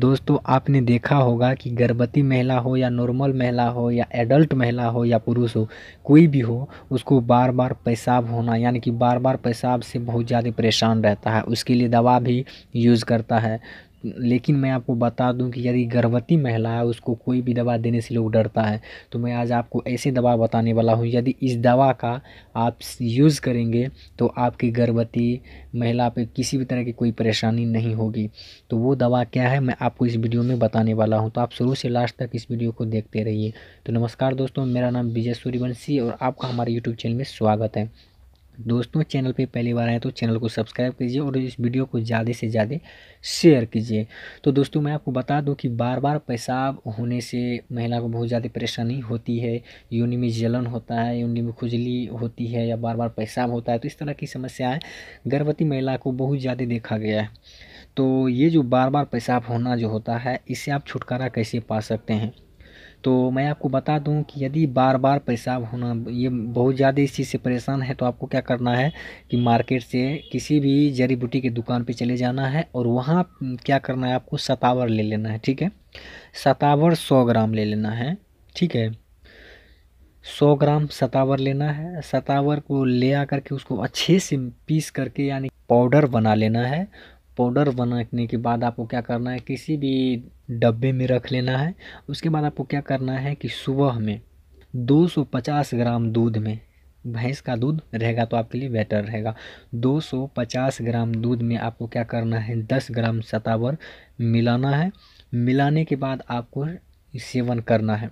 दोस्तों आपने देखा होगा कि गर्भवती महिला हो या नॉर्मल महिला हो या एडल्ट महिला हो या पुरुष हो कोई भी हो उसको बार बार पेशाब होना यानी कि बार बार पेशाब से बहुत ज़्यादा परेशान रहता है उसके लिए दवा भी यूज़ करता है लेकिन मैं आपको बता दूं कि यदि गर्भवती महिला है उसको कोई भी दवा देने से लोग डरता है तो मैं आज आपको ऐसे दवा बताने वाला हूं यदि इस दवा का आप यूज़ करेंगे तो आपकी गर्भवती महिला पे किसी भी तरह की कोई परेशानी नहीं होगी तो वो दवा क्या है मैं आपको इस वीडियो में बताने वाला हूँ तो आप शुरू से लास्ट तक इस वीडियो को देखते रहिए तो नमस्कार दोस्तों मेरा नाम विजय सूर्यवंशी और आपका हमारे यूट्यूब चैनल में स्वागत है दोस्तों चैनल पे पहली बार आए तो चैनल को सब्सक्राइब कीजिए और इस वीडियो को ज़्यादा से ज़्यादा शेयर कीजिए तो दोस्तों मैं आपको बता दूं कि बार बार पेशाब होने से महिला को बहुत ज़्यादा परेशानी होती है यूनि में जलन होता है यूनि में खुजली होती है या बार बार पेशाब होता है तो इस तरह की समस्याएँ गर्भवती महिला को बहुत ज़्यादा देखा गया है तो ये जो बार बार पेशाब होना जो होता है इससे आप छुटकारा कैसे पा सकते हैं तो मैं आपको बता दूं कि यदि बार बार पेशाब होना ये बहुत ज़्यादा इस चीज़ से परेशान है तो आपको क्या करना है कि मार्केट से किसी भी जड़ी बूटी की दुकान पे चले जाना है और वहाँ क्या करना है आपको सतावर ले लेना है ठीक है सतावर सौ ग्राम ले लेना है ठीक है सौ ग्राम सतावर लेना है सतावर को ले आकर के उसको अच्छे से पीस करके यानी पाउडर बना लेना है पाउडर बनाने के बाद आपको क्या करना है किसी भी डब्बे में रख लेना है उसके बाद आपको क्या करना है कि सुबह में 250 ग्राम दूध में भैंस का दूध रहेगा तो आपके लिए बेटर रहेगा 250 ग्राम दूध में आपको क्या करना है 10 ग्राम सतावर मिलाना है मिलाने के बाद आपको सेवन करना है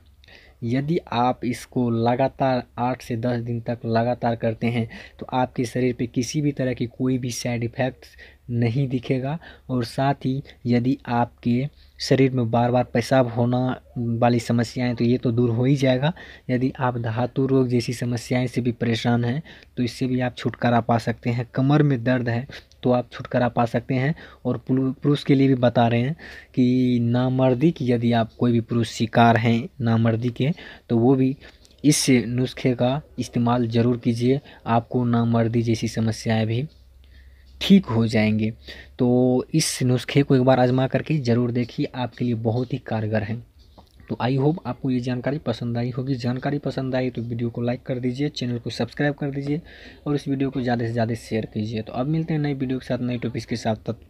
यदि आप इसको लगातार आठ से दस दिन तक लगातार करते हैं तो आपके शरीर पे किसी भी तरह की कोई भी साइड इफ़ेक्ट्स नहीं दिखेगा और साथ ही यदि आपके शरीर में बार बार पेशाब होना वाली समस्याएं तो ये तो दूर हो ही जाएगा यदि आप धातु रोग जैसी समस्याएं से भी परेशान हैं तो इससे भी आप छुटकारा पा सकते हैं कमर में दर्द है तो आप छुटकारा पा सकते हैं और पुरुष के लिए भी बता रहे हैं कि नामर्दी की यदि आप कोई भी पुरुष शिकार हैं नामर्दी के तो वो भी इस नुस्खे का इस्तेमाल ज़रूर कीजिए आपको नामर्दी जैसी समस्याएँ भी ठीक हो जाएंगे तो इस नुस्खे को एक बार आजमा करके ज़रूर देखिए आपके लिए बहुत ही कारगर है तो आई होप आपको ये जानकारी पसंद आई होगी जानकारी पसंद आई तो वीडियो को लाइक कर दीजिए चैनल को सब्सक्राइब कर दीजिए और इस वीडियो को ज़्यादा से ज़्यादा शेयर कीजिए तो अब मिलते हैं नई वीडियो के साथ नई टॉपिक्स के साथ तब